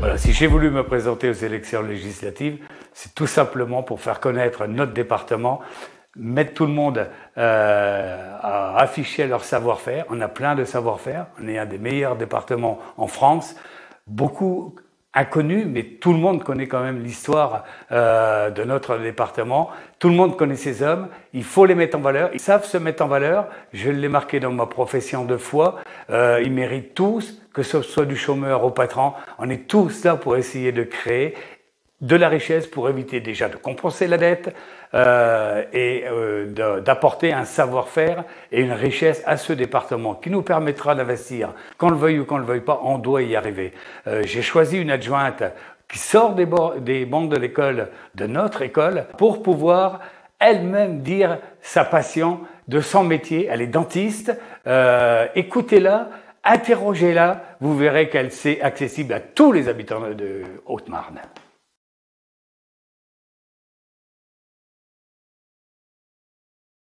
Voilà, si j'ai voulu me présenter aux élections législatives, c'est tout simplement pour faire connaître notre département, mettre tout le monde euh, à afficher leur savoir-faire. On a plein de savoir-faire, on est un des meilleurs départements en France. Beaucoup inconnu, mais tout le monde connaît quand même l'histoire euh, de notre département. Tout le monde connaît ces hommes. Il faut les mettre en valeur. Ils savent se mettre en valeur. Je l'ai marqué dans ma profession de foi. Euh, ils méritent tous, que ce soit du chômeur au patron. On est tous là pour essayer de créer de la richesse pour éviter déjà de compenser la dette euh, et euh, d'apporter un savoir-faire et une richesse à ce département qui nous permettra d'investir. Qu'on le veuille ou qu'on ne le veuille pas, on doit y arriver. Euh, j'ai choisi une adjointe qui sort des, des bancs de l'école, de notre école, pour pouvoir elle-même dire sa passion de son métier. Elle est dentiste. Écoutez-la, interrogez-la. Vous verrez qu'elle s'est accessible à tous les habitants de Haute-Marne.